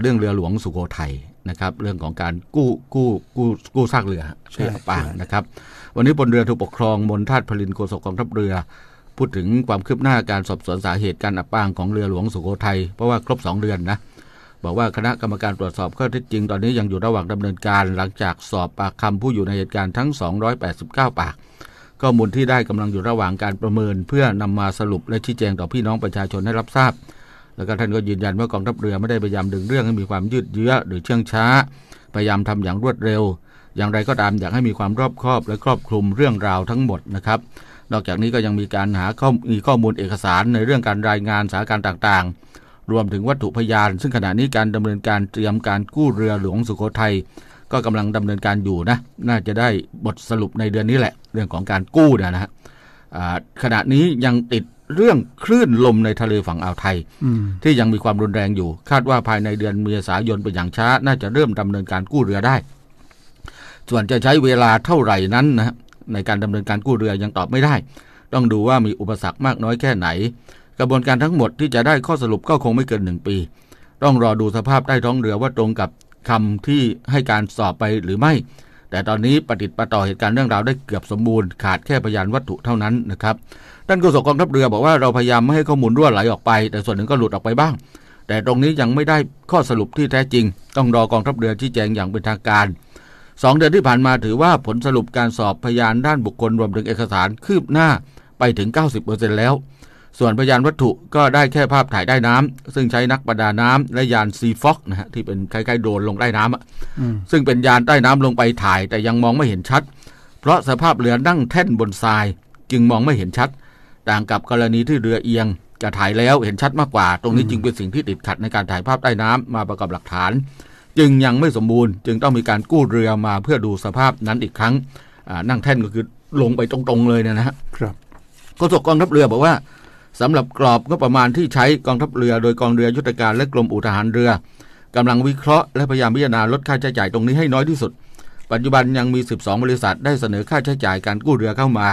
เรื่องเรือหลวงสุโขทัยนะครับเรื่องของการกู้กู้กู้กู้ซากเรือเชือป่างนะครับวันนี้บนเรือถูกปกครองมนทาตพลินโกศกองทัพเรือ พูดถึงความคืบหน้าการสอบสวนสาเหตุการอับปางของเรือหลวงสุโขทัยเพราะว่าครบ 2เดือนนะบอกว่าคณะกรรมการตรวจสอบข้อเท็จจริง ตอนนี้ยังอยู่ระหว่างดำเนินการหลังจากสอบปากคำาผู้อยู่ในเหตุการณ์ทั้ง 289 ปากข้อมูลที่ได้กำลังอยู่ระหว่างการประเมินเพื่อนำมาสรุปและชี้แจงต่อพี่น้องประชาชนให้รับทราบแล้วก็ท่านก็ยืนยันว่ากองทัพเรือไม่ได้พยายามดึงเรื่องให้มีความยืดเยื้อ หรือเชื่องช้า พยายามทำอย่างรวดเร็ว อย่างไรก็ตามอยากให้มีความรอบคอบ และครอบคลุมเรื่องราวทั้งหมดนะครับ นอกจากนี้ก็ยังมีการหาข้อมีข้อมูลเอกสารในเรื่องการรายงานสถานการณ์ต่างๆ รวมถึงวัตถุพยานซึ่งขณะนี้การดำเนินการเตรียมการกู้เรือหลวงสุโขทัยก็กำลังดำเนินการอยู่นะน่าจะได้บทสรุปในเดือนนี้แหละเรื่องของการกู้นะฮะขณะนี้ยังติดเรื่องคลื่นลมในทะเลฝั่งอ่าวไทยที่ยังมีความรุนแรงอยู่ คาดว่าภายในเดือนเมษายนเป็นอย่างช้า น่าจะเริ่มดำเนินการกู้เรือได้ ส่วนจะใช้เวลาเท่าไหร่นั้นนะในการดำเนินการกู้เรือยังตอบไม่ได้ ต้องดูว่ามีอุปสรรคมากน้อยแค่ไหน กระบวนการทั้งหมดที่จะได้ข้อสรุปก็คงไม่เกินหนึ่งปี ต้องรอดูสภาพใต้ท้องเรือว่าตรงกับคำที่ให้การสอบไปหรือไม่แต่ตอนนี้ปฏิติประต่อเหตุการณ์เรื่องราวได้เกือบสมบูรณ์ขาดแค่พยานวัตถุเท่านั้นนะครับท่านโฆษกกองทัพเรือบอกว่าเราพยายามไม่ให้ข้อมูลรั่วไหลออกไป แต่ส่วนหนึ่งก็หลุดออกไปบ้าง แต่ตรงนี้ยังไม่ได้ข้อสรุปที่แท้จริง ต้องรอกองทัพเรือที่แจงอย่างเป็นทางการสองเดือนที่ผ่านมาถือว่าผลสรุปการสอบพยานด้านบุคคลรวมถึงเอกสารคืบหน้าไปถึง90%แล้วส่วนพยานวัตถุก็ได้แค่ภาพถ่ายใต้น้ำ ซึ่งใช้นักประดาน้ำ และยานซีฟ็อกนะฮะที่เป็นคล้ายๆโดรนลงใต้น้ำอ่ะซึ่งเป็นยานใต้น้ำลงไปถ่าย แต่ยังมองไม่เห็นชัด เพราะสภาพเรือนั่งแท่นบนทรายจึงมองไม่เห็นชัด ต่างกับกรณีที่เรือเอียง จะถ่ายแล้วเห็นชัดมากกว่า ตรงนี้จึงเป็นสิ่งที่ติดขัดในการถ่ายภาพใต้น้ำมาประกอบหลักฐาน จึงยังไม่สมบูรณ์จึงต้องมีการกู้เรือมาเพื่อดูสภาพนั้นอีกครั้งนั่งแท่นก็คือลงไปตรงๆเลยเนี่ยนะฮะครับโฆษกกองทัพเรือบอกว่าสำหรับกรอบก็ประมาณที่ใช้กองทัพเรือโดยกองเรือยุทธการและกรมอุทหารเรือ กำลังวิเคราะห์และพยายามพิจารณาลดค่าใช้จ่ายตรงนี้ให้น้อยที่สุด ปัจจุบันยังมี 12 บริษัทได้เสนอค่าใช้จ่ายการกู้เรือเข้ามา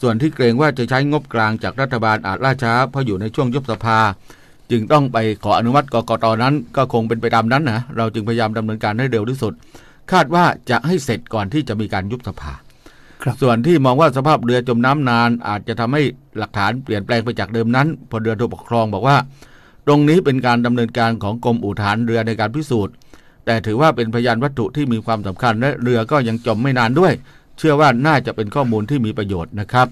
ส่วนที่เกรงว่าจะใช้งบกลางจากรัฐบาลอาจล่าช้าเพราะอยู่ในช่วงยุบสภา จึงต้องไปขออนุมัติกกตนั้นก็คงเป็นไปตามนั้นนะเราจึงพยายามดำเนินการให้เร็วที่สุด คาดว่าจะให้เสร็จก่อนที่จะมีการยุบสภาส่วนที่มองว่าสภาพเรือจมน้ำนาน อาจจะทำให้หลักฐานเปลี่ยนแปลงไปจากเดิมนั้นพลเรือโทปกครองบอกว่า ตรงนี้เป็นการดำเนินการของกรมอู่ฐานเรือในการพิสูจน์แต่ถือว่าเป็นพยานวัตถุที่มีความสำคัญและเรือก็ยังจมไม่นานด้วย เชื่อว่าน่าจะเป็นข้อมูลที่มีประโยชน์นะครับ